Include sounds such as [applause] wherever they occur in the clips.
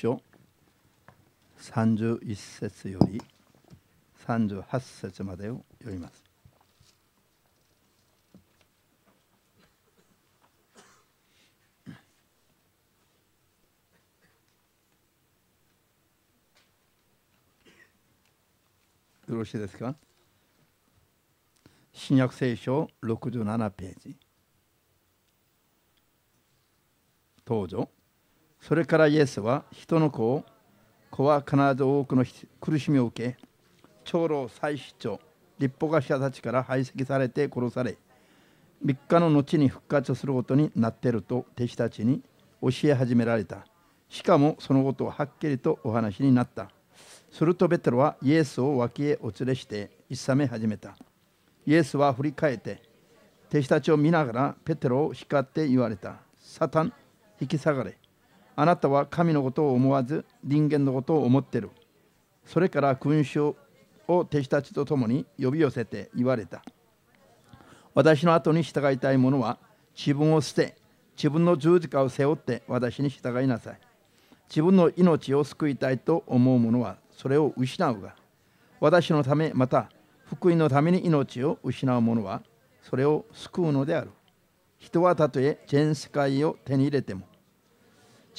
書31節より38節までを読みます。よろしいですか新約聖書67ページ。登場それからイエスは人の子を子は必ず多くの苦しみを受け長老再司長立法学者たちから排斥されて殺され3日の後に復活することになっていると弟子たちに教え始められたしかもそのことをはっきりとお話になったするとベテロはイエスを脇へお連れして一め始めたイエスは振り返って弟子たちを見ながらペテロを叱って言われたサタン引き下がれあなたは神のことを思わず人間のことを思ってる。それから君主を弟子たちと共に呼び寄せて言われた。私の後に従いたい者は自分を捨て、自分の十字架を背負って私に従いなさい。自分の命を救いたいと思う者はそれを失うが、私のためまた福音のために命を失う者はそれを救うのである。人はたとえ全世界を手に入れても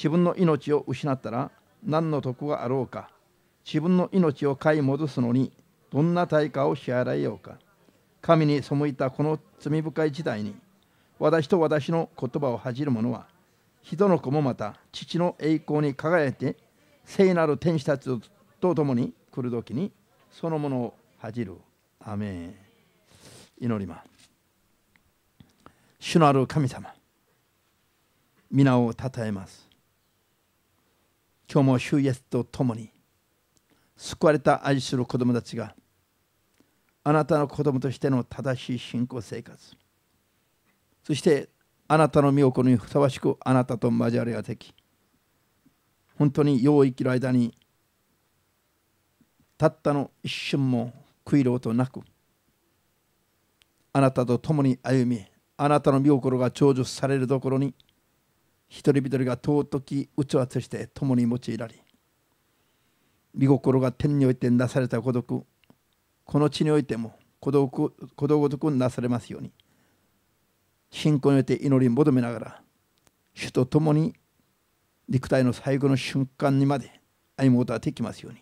自分の命を失ったら何の得があろうか自分の命を買い戻すのにどんな対価を支払えようか神に背いたこの罪深い時代に私と私の言葉を恥じる者は人の子もまた父の栄光に輝いて聖なる天使たちと共に来る時にそのものを恥じる。アメン祈ります。主なる神様皆をたたえます今日も主イエスと共に救われた愛する子供たちがあなたの子供としての正しい信仰生活そしてあなたの身心にふさわしくあなたと交わりができ本当によう生きる間にたったの一瞬も悔いることなくあなたと共に歩みあなたの御心が成就されるところに一人一人が尊き器として共に用いられ御心が天においてなされた孤独この地においても孤独孤独ごとくなされますように信仰において祈り求めながら主と共に肉体の最後の瞬間にまで歩むことができますように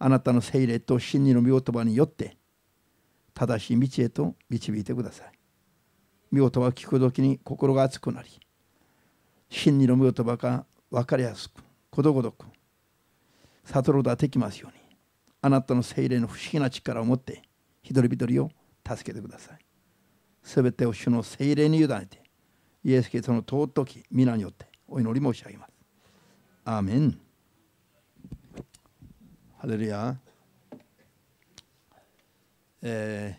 あなたの精霊と真理の御言葉によって正しい道へと導いてください御言葉を聞く時に心が熱くなり真理の御言葉が分かりやすくことごとく悟ることができますようにあなたの精霊の不思議な力を持って一人一人を助けてくださいすべてを主の精霊に委ねてイエス・キリストの尊き皆によってお祈り申し上げますアーメンハレルヤえ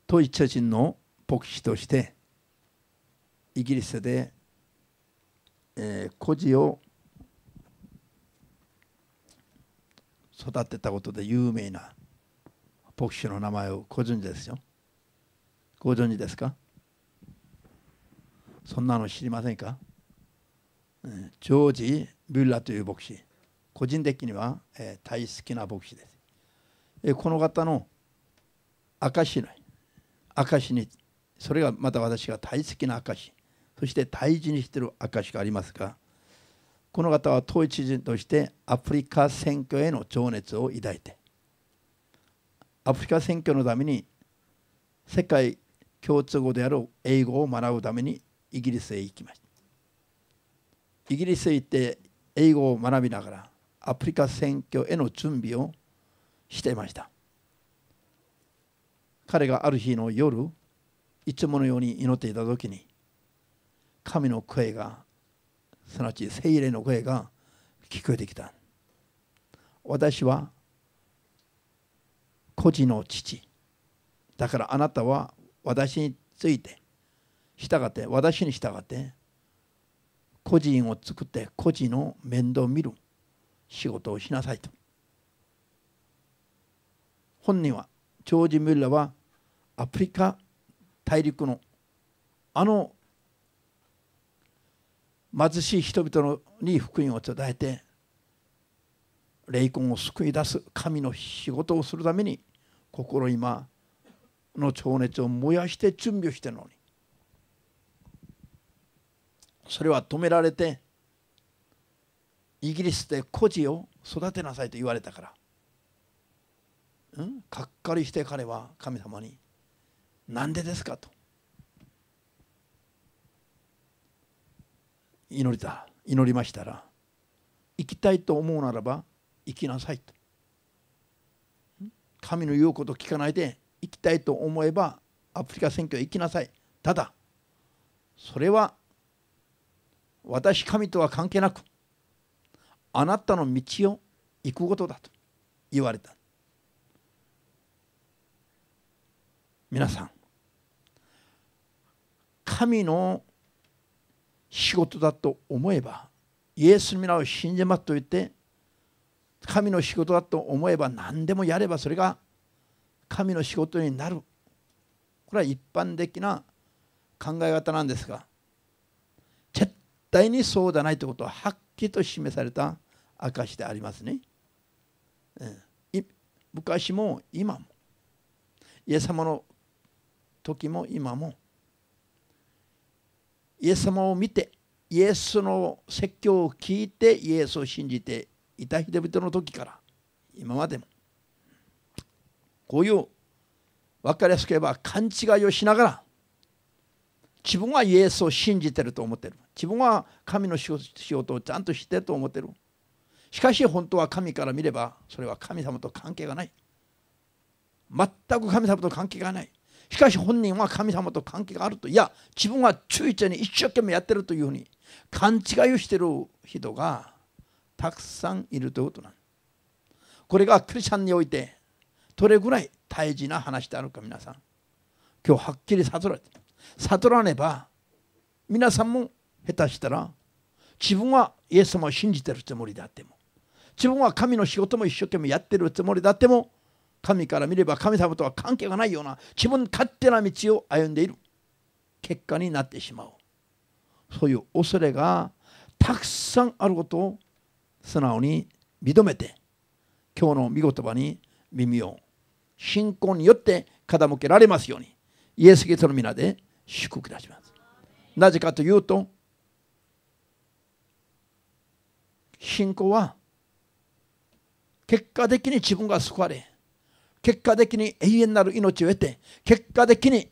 ー、統一チェチンの牧師としてイギリスで、えー、孤児を育てたことで有名な牧師の名前をご存知ですよ。ご存知ですかそんなの知りませんかジョージ・ブッラという牧師。個人的には、えー、大好きな牧師です。えー、この方の証しの証しにそれがまた私が大好きな証そして大事にしている証がありますがこの方は統一人としてアフリカ選挙への情熱を抱いてアフリカ選挙のために世界共通語である英語を学ぶためにイギリスへ行きましたイギリスへ行って英語を学びながらアフリカ選挙への準備をしていました彼がある日の夜いつものように祈っていた時に神の声がすなわち聖霊の声が聞こえてきた私は孤児の父だからあなたは私について従って私に従って個人を作って個人の面倒を見る仕事をしなさいと本人はジョージ・ミュラはアフリカ大陸のあの貧しい人々に福音を伝えて霊魂を救い出す神の仕事をするために心今の情熱を燃やして準備をしてるのにそれは止められてイギリスで孤児を育てなさいと言われたから、うん、かっかりして彼は神様になんでですかと祈りた祈りましたら行きたいと思うならば行きなさいと神の言うこと聞かないで行きたいと思えばアフリカ選挙へ行きなさいただそれは私神とは関係なくあなたの道を行くことだと言われた皆さん神の仕事だと思えばイエスの皆を信じますと言って神の仕事だと思えば何でもやればそれが神の仕事になるこれは一般的な考え方なんですが絶対にそうじゃないということははっきりと示された証でありますね。昔も今もイエス様の時も今もイエス様を見てイエスの説教を聞いてイエスを信じていた人々の時から今までもこういう分かりやすく言えば勘違いをしながら自分はイエスを信じてると思ってる自分は神の仕事をちゃんとしてると思ってるしかし本当は神から見ればそれは神様と関係がない全く神様と関係がないしかし本人は神様と関係があるといや自分は中一に一生懸命やってるというふうに勘違いをしてる人がたくさんいるということなんこれがクリスチャンにおいてどれぐらい大事な話であるか皆さん今日はっきり悟られて悟らねば皆さんも下手したら自分はイエス様を信じてるつもりであっても自分は神の仕事も一生懸命やってるつもりであっても神から見れば神様とは関係がないような自分勝手な道を歩んでいる結果になってしまうそういう恐れがたくさんあることを素直に認めて今日の御言葉に耳を信仰によって傾けられますようにイエス・キリストの皆で祝福いたしますなぜかというと信仰は結果的に自分が救われ結果的に永遠なる命を得て結果的に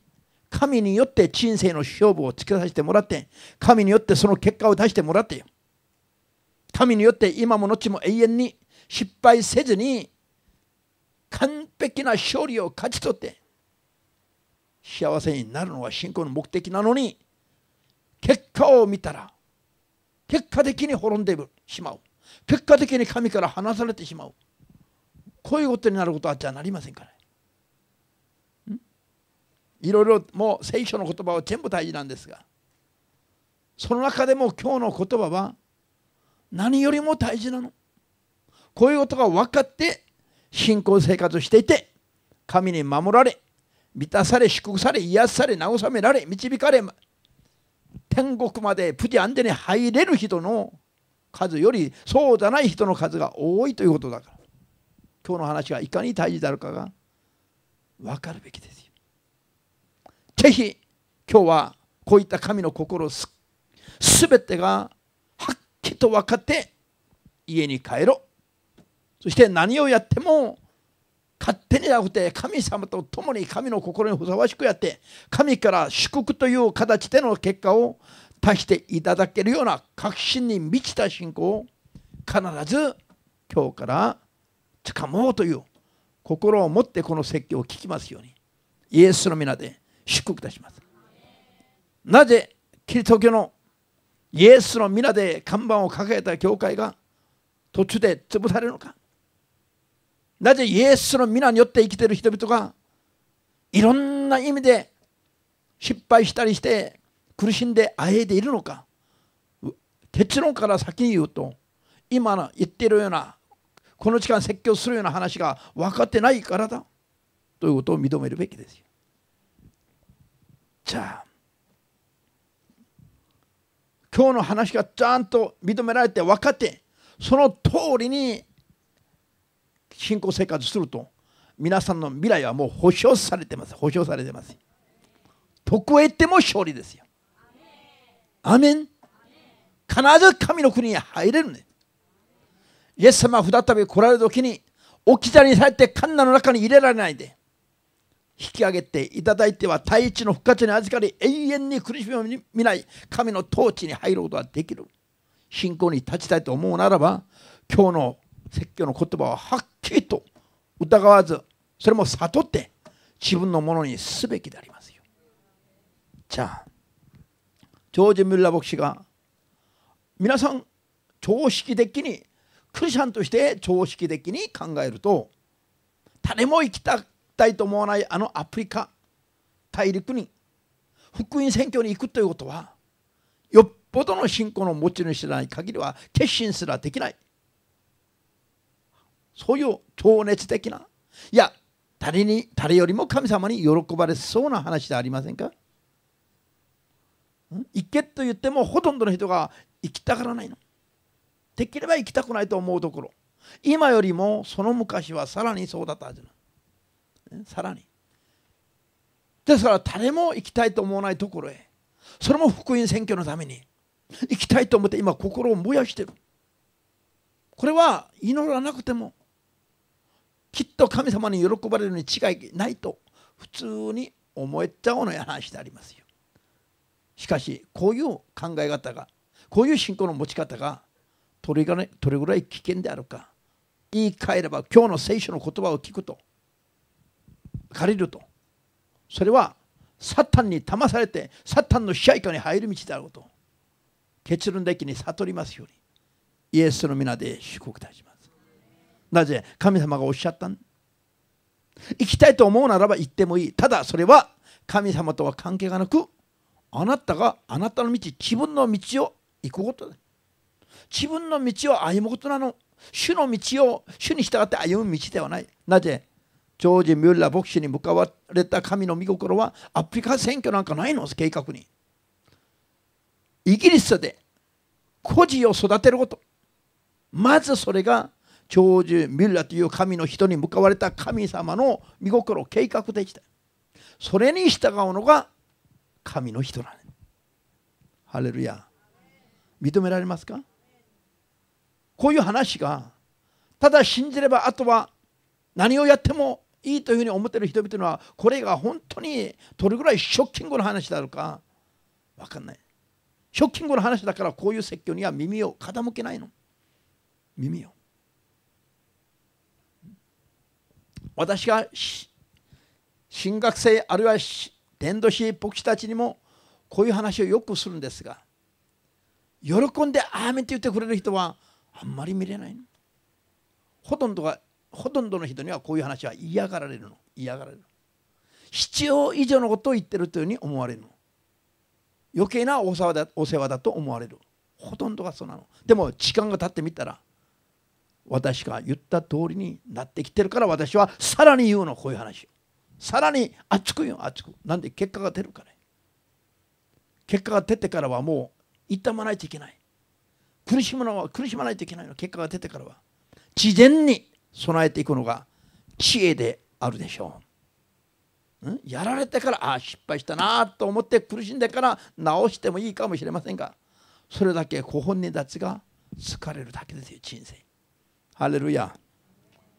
神によって人生の勝負をつけさせてもらって神によってその結果を出してもらって神によって今も後も永遠に失敗せずに完璧な勝利を勝ち取って幸せになるのは信仰の目的なのに結果を見たら結果的に滅んでしまう結果的に神から離されてしまうこういうことになることはじゃなりませんから。いろいろもう聖書の言葉は全部大事なんですがその中でも今日の言葉は何よりも大事なの。こういうことが分かって信仰生活をしていて神に守られ満たされ祝福され癒され慰められ導かれ天国までプチ安定に入れる人の数よりそうじゃない人の数が多いということだから今日の話がいかに大事であるかが分かるべきですよ。ぜひ今日はこういった神の心す全てがはっきりと分かって家に帰ろう。そして何をやっても勝手にじゃなくて神様と共に神の心にふさわしくやって神から祝福という形での結果を足していただけるような確信に満ちた信仰を必ず今日からつかもうという心を持ってこの説教を聞きますようにイエスの皆で祝福いたしますなぜキリスト教のイエスの皆で看板を掲げた教会が途中で潰されるのかなぜイエスの皆によって生きている人々がいろんな意味で失敗したりして苦しんであえいでいるのか結論から先に言うと今の言っているようなこの時間説教するような話が分かってないからだということを認めるべきですよ。じゃあ今日の話がちゃんと認められて分かってその通りに信仰生活すると皆さんの未来はもう保証されてます保証されてますどこへ行っても勝利ですよアメン必ず神の国に入れるね。イエス様が再び来られる時に置き去りにされてカンナの中に入れられないで引き上げていただいては大一の復活に預かり永遠に苦しみを見ない神の統治に入ることができる信仰に立ちたいと思うならば今日の説教の言葉ははっきりと疑わずそれも悟って自分のものにすべきでありますよじゃあジョージ・ミュラ牧師が皆さん常識的にクリスチャンとして常識的に考えると誰も行きたいと思わないあのアフリカ大陸に福音宣教に行くということはよっぽどの信仰の持ち主でない限りは決心すらできないそういう情熱的ないや誰に誰よりも神様に喜ばれそうな話でありませんか行けと言ってもほとんどの人が行きたがらないのできれば行きたくないと思うところ今よりもその昔はさらにそうだったはずなさらにですから誰も行きたいと思わないところへそれも福音選挙のために行きたいと思って今心を燃やしてるこれは祈らなくてもきっと神様に喜ばれるに違いないと普通に思えちゃうのや話でありますよしかしこういう考え方がこういう信仰の持ち方がどれぐらい危険であるか言い換えれば今日の聖書の言葉を聞くと借りるとそれはサタンに騙されてサタンの支配下に入る道であること結論的に悟りますようにイエスの皆で祝福いたしますなぜ神様がおっしゃったん行きたいと思うならば行ってもいいただそれは神様とは関係がなくあなたがあなたの道自分の道を行くことです自分の道を歩むことなの主の道を主に従って歩む道ではないなぜジョージ・ミューラ牧師に向かわれた神の御心はアフリカ選挙なんかないの計画にイギリスで孤児を育てることまずそれがジョージ・ミューラという神の人に向かわれた神様の御心計画でしたそれに従うのが神の人なのハレルヤ認められますかこういう話がただ信じればあとは何をやってもいいというふうに思っている人々はこれが本当にどれぐらいショッキングな話であるか分かんないショッキングな話だからこういう説教には耳を傾けないの耳を私が進学生あるいは伝道師牧師たちにもこういう話をよくするんですが喜んで「アーメン」って言ってくれる人はあんまり見れないほとんどがほとんどの人にはこういう話は嫌がられるの嫌がられる必要以上のことを言ってるというふうに思われるの余計なお世話だお世話だと思われるほとんどがそうなのでも時間が経ってみたら私が言った通りになってきてるから私はさらに言うのこういう話さらに熱くよ熱くなんで結果が出るから、ね、結果が出てからはもう痛まないといけない苦しむのは苦しまないといけないの結果が出てからは事前に備えていくのが知恵であるでしょう、うん、やられてからああ失敗したなと思って苦しんでから直してもいいかもしれませんがそれだけご本人たちが疲れるだけですよ人生ハレルヤ、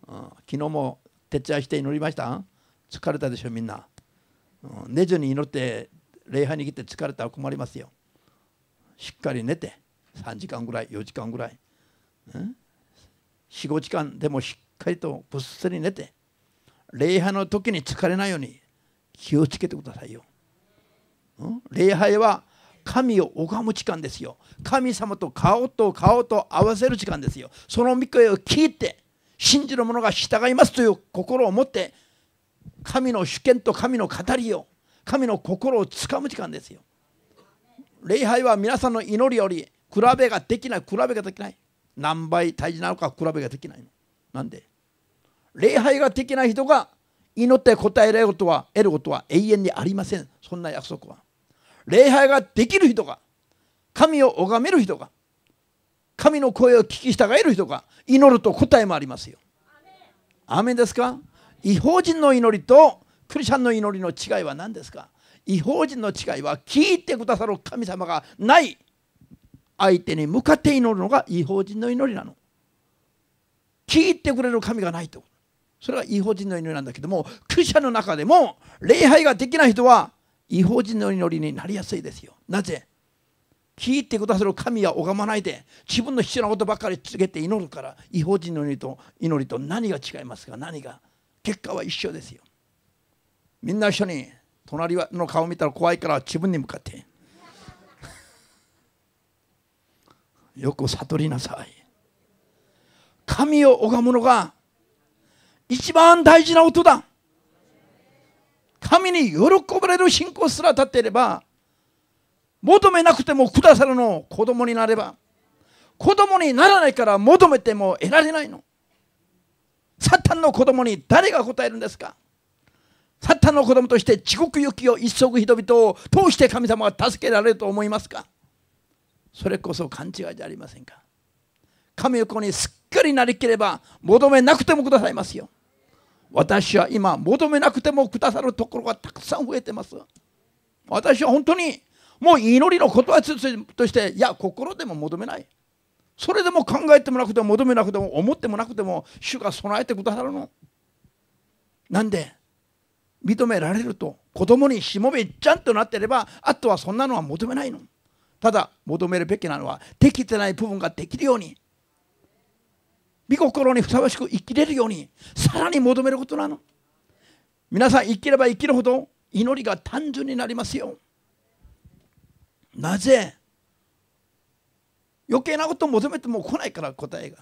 うん、昨日も徹夜して祈りました疲れたでしょみんな、うん、寝ずに祈って礼拝に来て疲れたら困りますよしっかり寝て3時間ぐらい4時間ぐらい、45時間でもしっかりとぐっすり寝て礼拝の時に疲れないように気をつけてくださいよ、礼拝は神を拝む時間ですよ神様と顔と顔と合わせる時間ですよその御声を聞いて信じる者が従いますという心を持って神の主権と神の語りを神の心をつかむ時間ですよ礼拝は皆さんの祈りより比べができない比べができない何倍大事なのか比べができないなんで礼拝ができない人が祈って答えられることは得ることは永遠にありませんそんな約束は礼拝ができる人が神を拝める人が神の声を聞き従える人が祈ると答えもありますよアメンですか違法人の祈りとクリスチャンの祈りの違いは何ですか違法人の違いは聞いてくださる神様がない相手に向かって祈るのが違法人の祈りなの聞いてくれる神がないとそれは違法人の祈りなんだけどもク者ャの中でも礼拝ができない人は違法人の祈りになりやすいですよなぜ聞いてくださる神は拝まないで自分の必要なことばかり告げて祈るから違法人の祈りと祈りと何が違いますか何が結果は一緒ですよみんな一緒に隣の顔見たら怖いから自分に向かってよく悟りなさい神を拝むのが一番大事な音だ神に喜ばれる信仰すら立っていれば求めなくてもくださるの子供になれば子供にならないから求めても得られないのサタンの子供に誰が答えるんですかサタンの子供として地獄行きを急ぐ人々を通して神様は助けられると思いますかそれこそ勘違いじゃありませんか神の子にすっかりなりきれば求めなくてもくださいますよ私は今求めなくてもくださるところがたくさん増えてます私は本当にもう祈りの言葉としていや心でも求めないそれでも考えてもなくても求めなくても思ってもなくても主が備えてくださるのなんで認められると子供にしもべちゃんとなってればあとはそんなのは求めないのただ求めるべきなのはできてない部分ができるように御心にふさわしく生きれるようにさらに求めることなの皆さん生きれば生きるほど祈りが単純になりますよなぜ余計なことを求めても来ないから答えが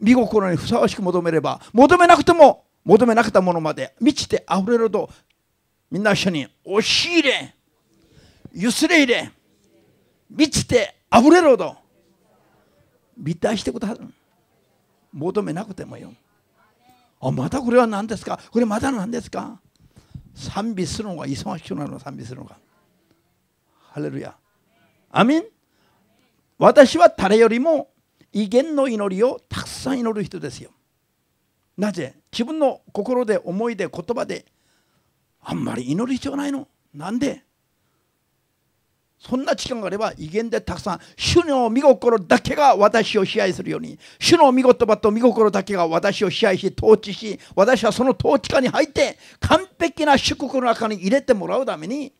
見心にふさわしく求めれば求めなくても求めなかったものまで満ちてあふれるとみんな一緒に押し入れゆすれ入れ満ちてあふれるほど満たしてくださる求めなくてもよあまたこれは何ですかこれまた何ですか賛美するのが忙しくなるの賛美するのがハレルヤアミン私は誰よりも威厳の祈りをたくさん祈る人ですよなぜ自分の心で思いで言葉であんまり祈る必要ないのなんでそんな時間があれば威厳でたくさん主の御心だけが私を支配するように主の御言葉と御心だけが私を支配し統治し私はその統治下に入って完璧な祝福の中に入れてもらうために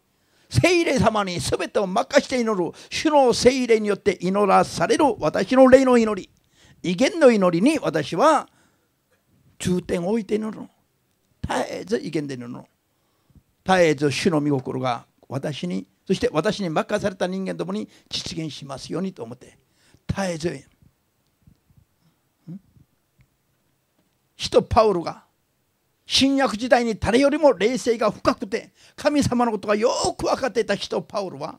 聖霊様に全てを任して祈る主の聖霊によって祈らされる私の霊の祈り威厳の祈りに私は重点を置いて祈るの絶えず威厳で祈るの絶えず主の御心が私にそして私に任された人間どもに実現しますようにと思って絶えずに。人パウロが新約時代に誰よりも冷静が深くて神様のことがよく分かっていた人パウロは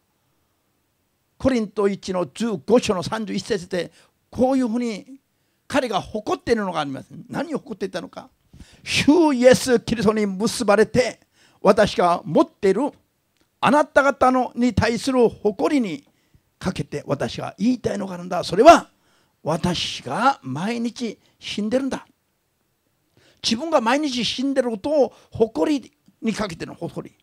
コリント1の15章の31節でこういうふうに彼が誇っているのがあります何を誇っていたのか主イエス・キリストに結ばれて私が持っているあなた方のに対する誇りにかけて私が言いたいのがあるんだそれは私が毎日死んでるんだ自分が毎日死んでることを誇りにかけての誇り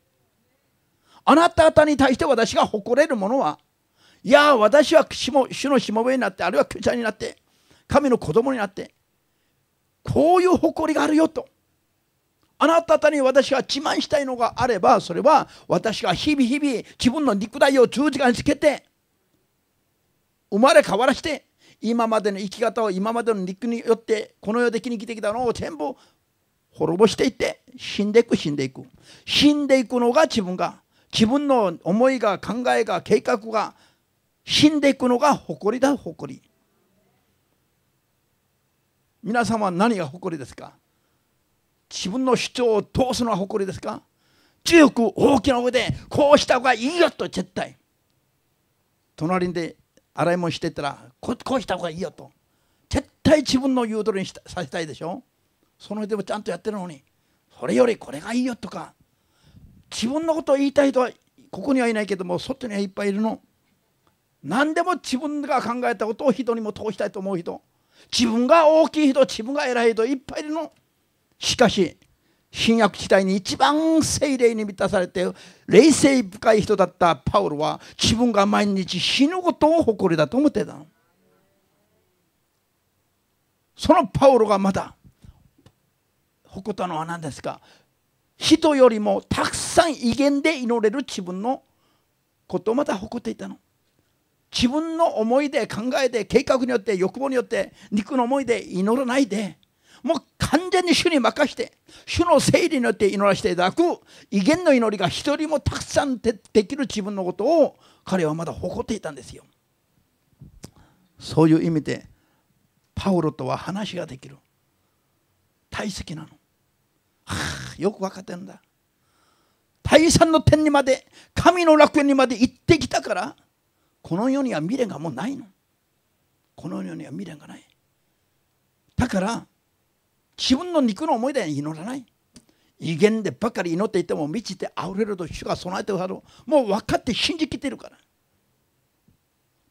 あなた方に対して私が誇れるものはいや私は主のしもべになってあるいは巨リになって神の子供になってこういう誇りがあるよとあなた方に私が自慢したいのがあればそれは私が日々日々自分の肉体を十字架につけて生まれ変わらして今までの生き方を今までの肉によってこの世で生きてきたのを全部滅ぼしていって死んでいく死んでいく死んでいくのが自分が自分の思いが考えが計画が死んでいくのが誇りだ誇り皆様は何が誇りですか自分の主張を通すのは誇りですか強く大きな声でこうした方がいいよと絶対隣で洗い物してたらこうした方がいいよと絶対自分の言う通りにさせたいでしょそのでもちゃんとやってるのにそれよりこれがいいよとか自分のことを言いたい人はここにはいないけども外にはいっぱいいるの何でも自分が考えたことを人にも通したいと思う人自分が大きい人自分が偉い人いっぱいいるのしかし新約時代に一番精霊に満たされて霊性深い人だったパウロは自分が毎日死ぬことを誇りだと思ってたのそのパウロがまだ誇ったのは何ですか人よりもたくさん威厳で祈れる自分のことをまた誇っていたの自分の思いで考えて計画によって欲望によって肉の思いで祈らないでもう完全に主に任して主の整理によって祈らせていただく威厳の祈りが一人もたくさんできる自分のことを彼はまだ誇っていたんですよそういう意味でパウロとは話ができる大好きなの、はあ、よく分かってるんだ大山の天にまで神の楽園にまで行ってきたからこの世には未練がもうないのこの世には未練がないだから自分の肉の思い出祈らない威厳でばかり祈っていても満ちて溢れると主が備えておはるもう分かって信じきっているから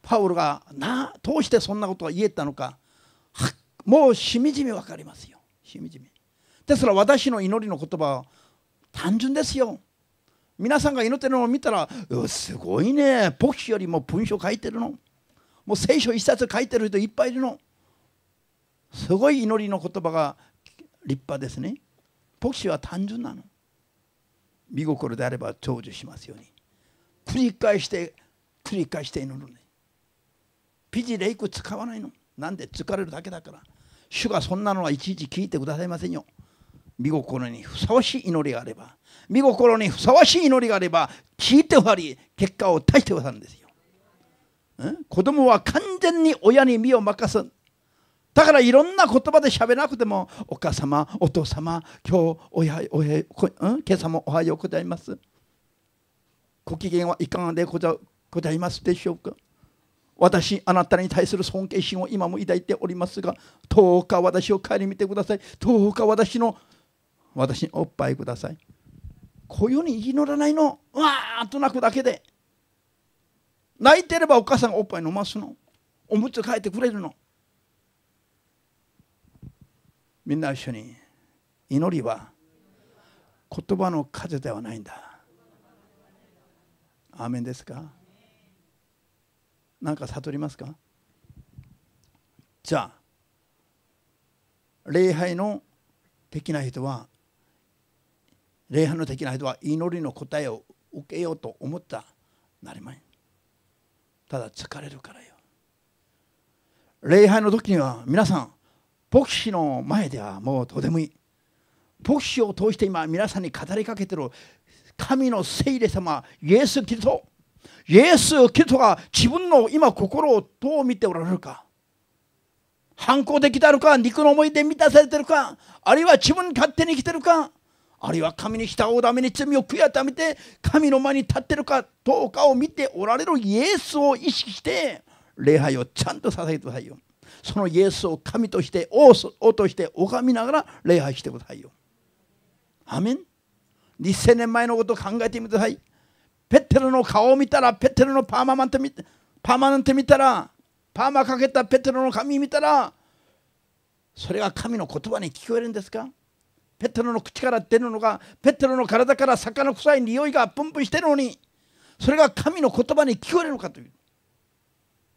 パウロがなどうしてそんなことを言えたのかもうしみじみ分かりますよしみじみですから私の祈りの言葉は単純ですよ皆さんが祈ってるのを見たらすごいね牧師よりも文章書いてるのもう聖書一冊書いてる人いっぱいいるのすごい祈りの言葉が立派ですね牧師は単純なの見心であれば成就しますように繰り返して繰り返して祈るねピジレイク使わないのなんで疲れるだけだから主がそんなのはいちいち聞いてくださいませんよ見心にふさわしい祈りがあれば見心にふさわしい祈りがあれば聞いており結果を出してくださるんですよ、うん、子供は完全に親に身を任すだからいろんな言葉で喋らなくてもお母様お父様今日おやおやうん、今朝もおはようございますご機嫌はいかがでござございますでしょうか私あなたに対する尊敬心を今も抱いておりますがどうか私を顧みてくださいどうか私の私におっぱいくださいこういうに祈らないのうわーっと泣くだけで泣いてればお母さんがおっぱい飲ますのおむつ替えてくれるのみんな一緒に祈りは言葉の数ではないんだアーメンですか何か悟りますかじゃあ礼拝の的な人は礼拝の的な人は祈りの答えを受けようと思ったなりまいただ疲れるからよ礼拝の時には皆さん牧師の前ではもうどうでもいい牧師を通して今皆さんに語りかけてる神の聖霊様イエス・キリストイエス・キリストが自分の今心をどう見ておられるか反抗できたのか肉の思いで満たされてるかあるいは自分勝手に生きてるかあるいは神に従うために罪を悔い改めて神の前に立ってるかどうかを見ておられるイエスを意識して礼拝をちゃんと捧げてくださいよ。そのイエスを神として王として拝みながら礼拝してくださいよ。アメン2000年前のことを考えてみてください。ペッテルの顔を見たらペッテルのパーマなんて見パーマなんて見たらパーマかけたペッテルの髪見たらそれが神の言葉に聞こえるんですかペッテルの口から出るのがペッテルの体から魚臭い匂いがプンプンしてるのにそれが神の言葉に聞こえるのかという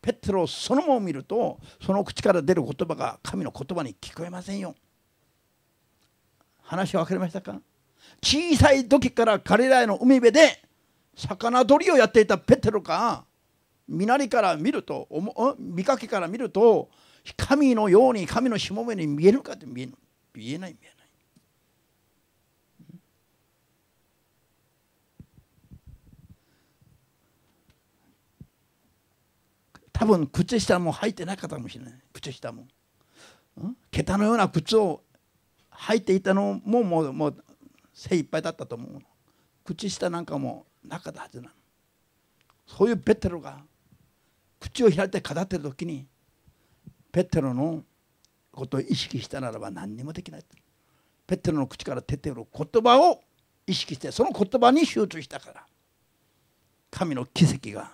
ペテロそのものを見るとその口から出る言葉が神の言葉に聞こえませんよ話分かりましたか小さい時から彼らへの海辺で魚取りをやっていたペテロが見なりから見ると見かけから見ると神のように神のしもべに見えるかって見えない見えない多分靴下も履いてなかったかもしれない靴下も、うん、桁のような靴を履いていたのももうもう精一杯だったと思う口下なんかもなかったはずなのそういうペテロが口を開いて語ってる時にペテロのことを意識したならば何にもできないペテロの口から出てる言葉を意識してその言葉に集中したから神の奇跡が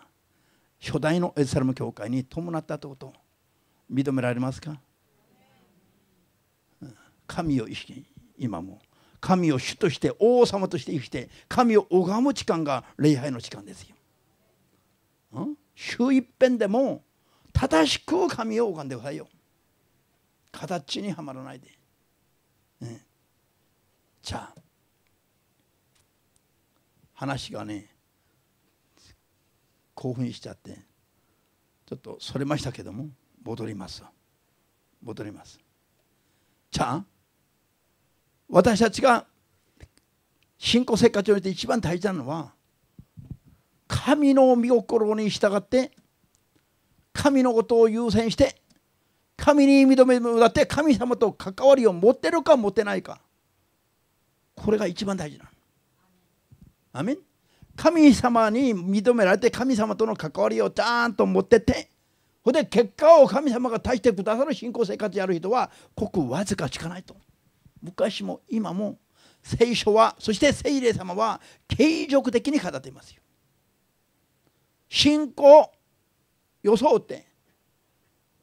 初代のエルサレム教会に伴ったということ認められますか神を意識今も神を主として王様として生きて神を拝む時間が礼拝の時間ですよ。うん、週一遍でも正しく神を拝んでくださいよ。形にはまらないで。じゃあ話がね興奮しちゃってちょっとそれましたけども戻ります戻りますじゃあ私たちが信仰生活において一番大事なのは神の御心に従って神のことを優先して神に認めだって神様と関わりを持ってるか持てないかこれが一番大事なの。アメン神様に認められて神様との関わりをちゃんと持っててほんで結果を神様が対してくださる信仰生活やる人はごくわずかしかないと昔も今も聖書はそして聖霊様は継続的に語っていますよ信仰装って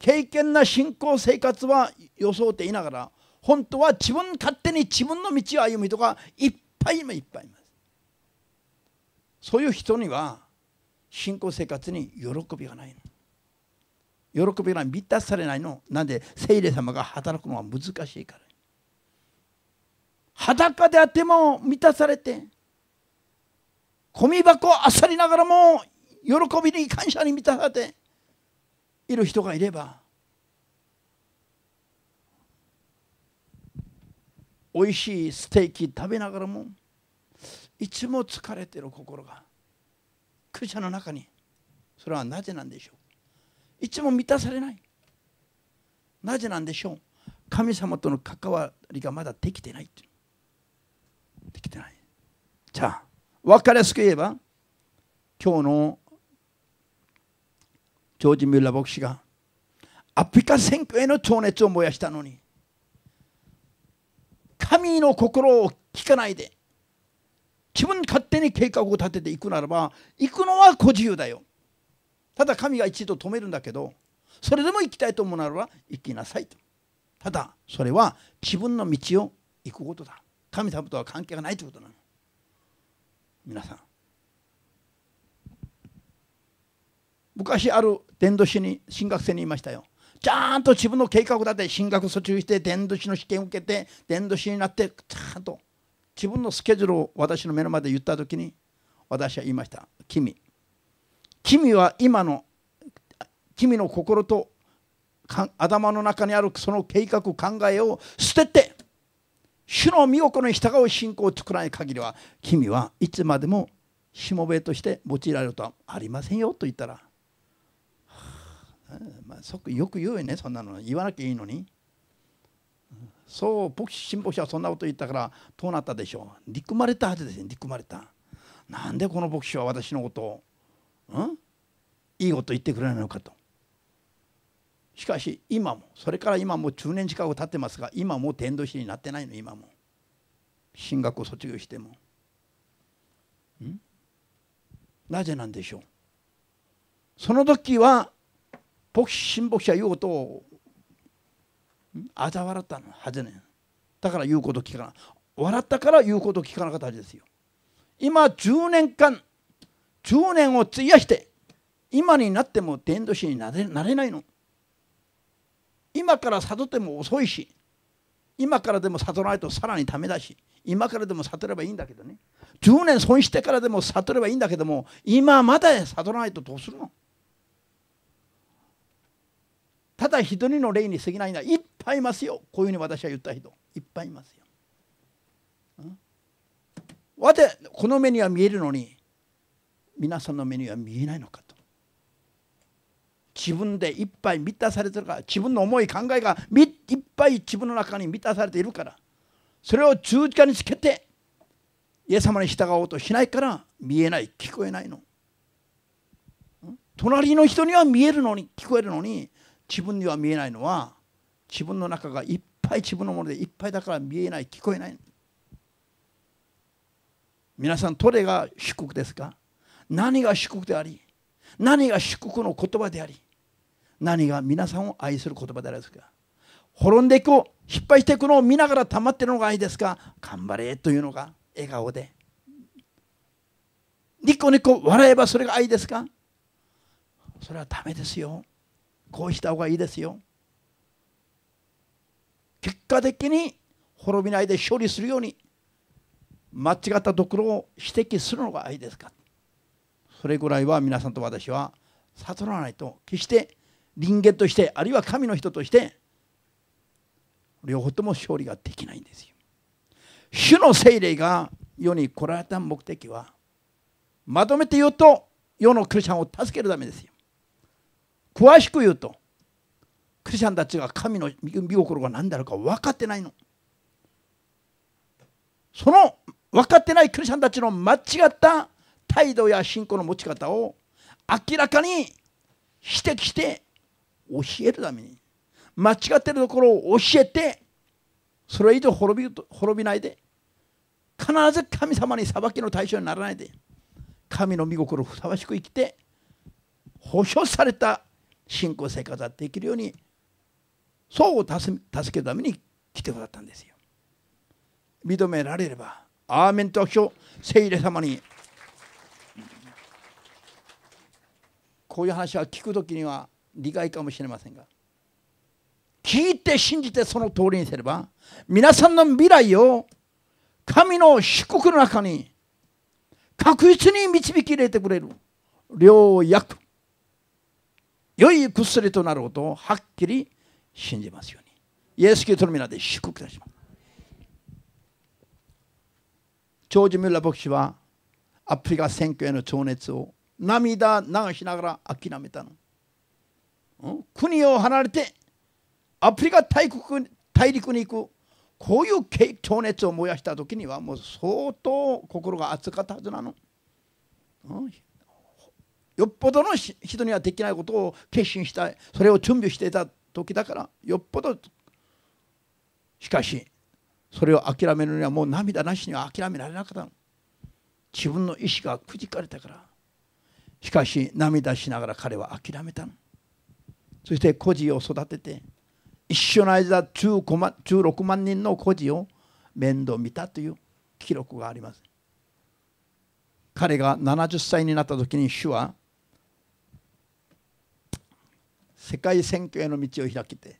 経験な信仰生活は装っていながら本当は自分勝手に自分の道を歩む人がいっぱい今いっぱいいますそういう人には信仰生活に喜びがない喜びが満たされないのなんで聖霊様が働くのは難しいから裸であっても満たされてゴミ箱をさりながらも喜びに感謝に満たされている人がいれば美味しいステーキ食べながらもいつも疲れてる心が空車の中にそれはなぜなんでしょういつも満たされないなぜなんでしょう神様との関わりがまだできてないできてないじゃあ分かりやすく言えば今日のジョージ・ミューラ牧師がアフリカ選挙への情熱を燃やしたのに神の心を聞かないで自分勝手に計画を立てていくならば行くのは小自由だよただ神が一度止めるんだけどそれでも行きたいと思うならば行きなさいとただそれは自分の道を行くことだ神様とは関係がないということなの皆さん昔ある伝道師に進学生に言いましたよちゃんと自分の計画だって進学卒業して伝道師の試験を受けて伝道師になってちゃんと自分のスケジュールを私の目の前で言った時に私は言いました君君は今の君の心と頭の中にあるその計画考えを捨てて主の御心に従う信仰を作らない限りは君はいつまでもしもべとして用いられるとはありませんよと言ったら、はあまあ、よく言うよねそんなの言わなきゃいいのに。そう牧師神牧師はそんなこと言ったからどうなったでしょう憎まれたはずですね憎まれたなんでこの牧師は私のことを、うん、いいこと言ってくれないのかとしかし今もそれから今も10年近く経ってますが今も伝道師になってないの今も進学を卒業してもんなぜなんでしょうその時は牧師神牧師は言うことをあざ笑ったのはずねんだから言うこと聞かない笑ったから言うこと聞かなかったですよ今10年間10年を費やして今になっても伝道師になれなれないの今から悟っても遅いし今からでも悟らないとさらにダメだし今からでも悟ればいいんだけどね10年損してからでも悟ればいいんだけども今まで悟らないとどうするのただ一人の霊に過ぎないんだいっぱいいますよこういうふうに私は言った人いっぱいいますよ。わてこの目には見えるのに皆さんの目には見えないのかと自分でいっぱい満たされてるから自分の思い考えがいっぱい自分の中に満たされているからそれを十字架につけてイエス様に従おうとしないから見えない聞こえないの隣の人には見えるのに聞こえるのに自分には見えないのは自分の中がいっぱい自分のものでいっぱいだから見えない聞こえない皆さんどれが祝福ですか何が祝福であり何が祝福の言葉であり何が皆さんを愛する言葉でありますか滅んでいく失敗していくのを見ながら溜まってるのが愛ですか頑張れというのが笑顔でニコニコ笑えばそれが愛ですかそれはダメですよこうした方がいいですよ結果的に滅びないで処理するように間違ったところを指摘するのがいいですかそれぐらいは皆さんと私は悟らないと決して人間としてあるいは神の人として両方とも勝利ができないんですよ。主の精霊が世に来られた目的はまとめて言うと世のクリスチャンを助けるためですよ。詳しく言うとクリスチャンたちが神の御心が何であるか分かってないのその分かってないクリスチャンたちの間違った態度や信仰の持ち方を明らかに指摘して教えるために間違ってるところを教えてそれ以上滅び滅びないで必ず神様に裁きの対象にならないで神の御心をふさわしく生きて保証された信仰生活ができるようにそうを助けるために来てくださったんですよ。認められれば、アーメンと表、聖霊様に。こういう話は聞くときには理解かもしれませんが、聞いて信じてその通りにすれば、皆さんの未来を神の祝福の中に確実に導き入れてくれる。良薬。良い薬となることをはっきり信じますように。イエス・キリストの皆で祝福いたします。長寿ージ・ミュラ牧師はアフリカ選挙への情熱を涙流しながら諦めたの。国を離れてアフリカ大国大陸に行くこういう情熱を燃やした時にはもう相当心が熱かったはずなの。よっぽどの人にはできないことを決心したいそれを準備していた時だからよっぽどしかしそれを諦めるにはもう涙なしには諦められなかった自分の意志がくじかれたからしかし涙しながら彼は諦めたそして孤児を育てて一緒の間15万16万人の孤児を面倒見たという記録があります彼が70歳になった時に主は世界選挙への道を開きて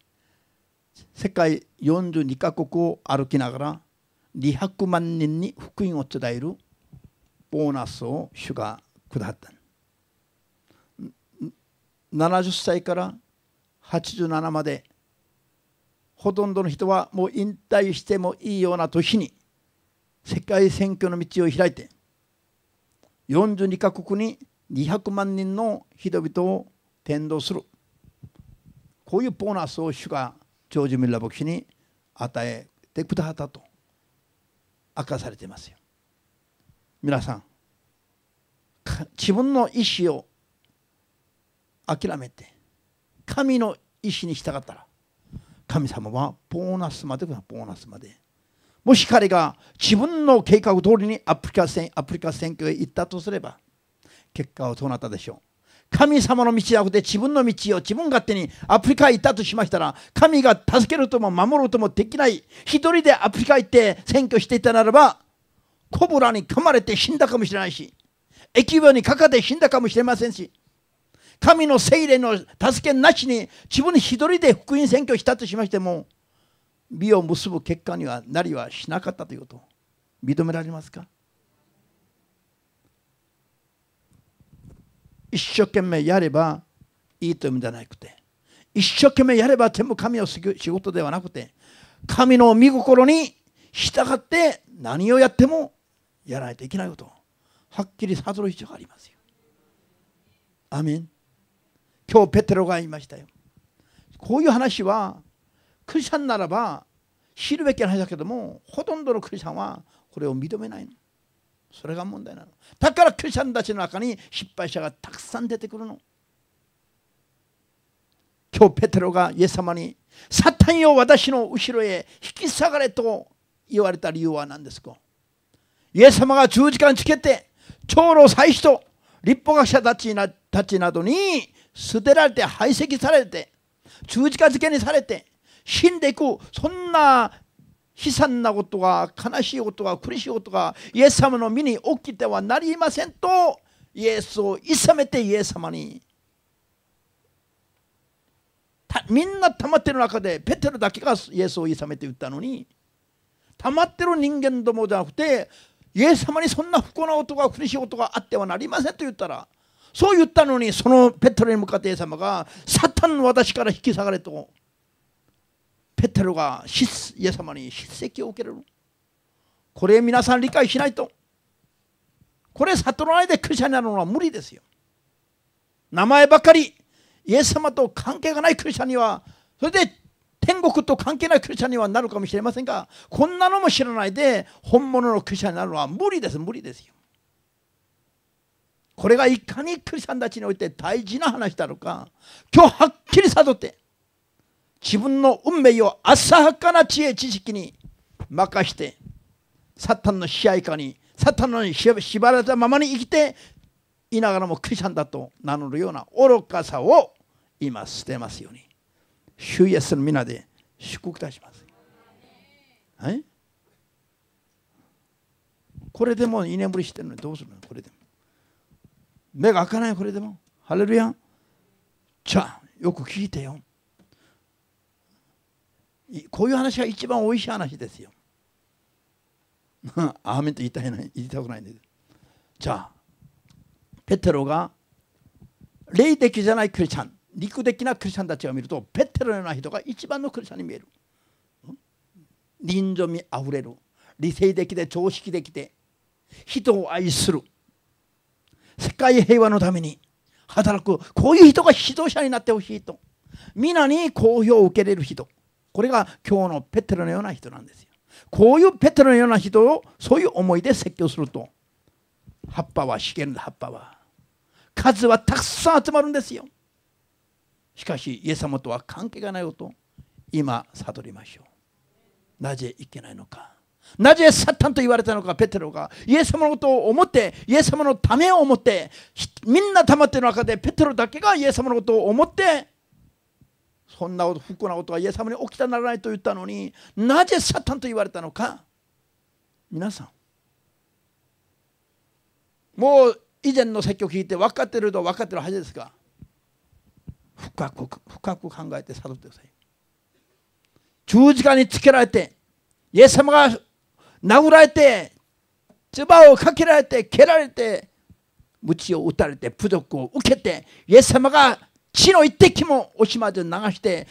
世界42カ国を歩きながら200万人に福音を伝えるボーナスを主が下った70歳から87までほとんどの人はもう引退してもいいような年に世界選挙の道を開いて42カ国に200万人の人々を転倒するこういうボーナスを主がジョージ・ミラ牧師に与えてくださったと明かされていますよ。皆さん自分の意思を諦めて神の意思に従ったら神様はボーナスまでボーナスまでもし彼が自分の計画通りにアフリカアフリカ選挙へ行ったとすれば結果はどうなったでしょう神様の道じゃなくて自分の道を自分勝手にアフリカへ行ったとしましたら神が助けるとも守るともできない一人でアフリカ行って選挙していたならばコブラに噛まれて死んだかもしれないし疫病にかかって死んだかもしれませんし神の精霊の助けなしに自分一人で福音選挙したとしましても美を結ぶ結果にはなりはしなかったということ認められますか一生懸命やればいいという意味じゃなくて一生懸命やれば全部神を仕事ではなくて神の御心に従って何をやってもやらないといけないことをはっきり悟る必要がありますよ。アメン今日ペテロが言いましたよ。こういう話はクリスチャンならば知るべき話だけどもほとんどのクリスチャンはこれを認めないの。それが問題なのだからクリスチャンたちの中に失敗者がたくさん出てくるの今日ペテロがイエス様に「サタンよ私の後ろへ引き下がれ」と言われた理由は何ですかイエス様が十字架につけて長老祭司と立法学者たちなたちなどに捨てられて排斥されて十字架付けにされて死んでいくそんな悲惨なことが悲しいことが苦しいことがイエス様の身に起きてはなりませんとイエスをいさめてイエス様にみんな溜まってる中でペテロだけがイエスをいさめて言ったのに溜まってる人間どもじゃなくてイエス様にそんな不幸なことが苦しいことがあってはなりませんと言ったらそう言ったのにそのペテロに向かってイエス様がサタンの私から引き下がれとペテロがイエス様に叱責を受けるこれ皆さん理解しないとこれ悟らないでクリスチャンになるのは無理ですよ名前ばかりイエス様と関係がないクリスチャンにはそれで天国と関係ないクリスチャンにはなるかもしれませんがこんなのも知らないで本物のクリスチャンになるのは無理です無理ですよこれがいかにクリスチャンたちにおいて大事な話だろうか今日はっきり悟って自分の運命を浅はかな知恵知識に任してサタンの支配下にサタンのに縛られたままに生きていながらもクリスチャンだと名乗るような愚かさを今捨てますように主イエスの皆で祝福いたします、はい、これでも居眠りしてるのにどうするのこれでも目が開かないこれでもハレルヤじゃあよく聞いてよこういう話が一番おいしい話ですよ。[laughs] アーメンと言いたいない言いたくないんです。じゃあペテロが霊的じゃないクリスチャン陸的なクリスチャンたちが見るとペテロのような人が一番のクリスチャンに見える。臨場味あふれる理性的で常識的で人を愛する世界平和のために働くこういう人が指導者になってほしいと皆に好評を受けれる人これが今日のペテロのような人なんですよこういうペテロのような人をそういう思いで説教すると葉っぱは資源の葉っぱは数はたくさん集まるんですよしかしイエス様とは関係がないこと今悟りましょうなぜいけないのかなぜサタンと言われたのかペテロがイエス様のことを思ってイエス様のためを思ってみんなたまっての中でペテロだけがイエス様のことを思ってそんな不幸なことがイエス様に起きたならないと言ったのになぜサタンと言われたのか皆さんもう以前の説教を聞いて分かってると分かってるはずですが深く深く考えて悟ってください十字架につけられてイエス様が殴られて唾をかけられて蹴られて鞭を打たれて侮辱を受けてイエス様が血の一滴もおしまず流して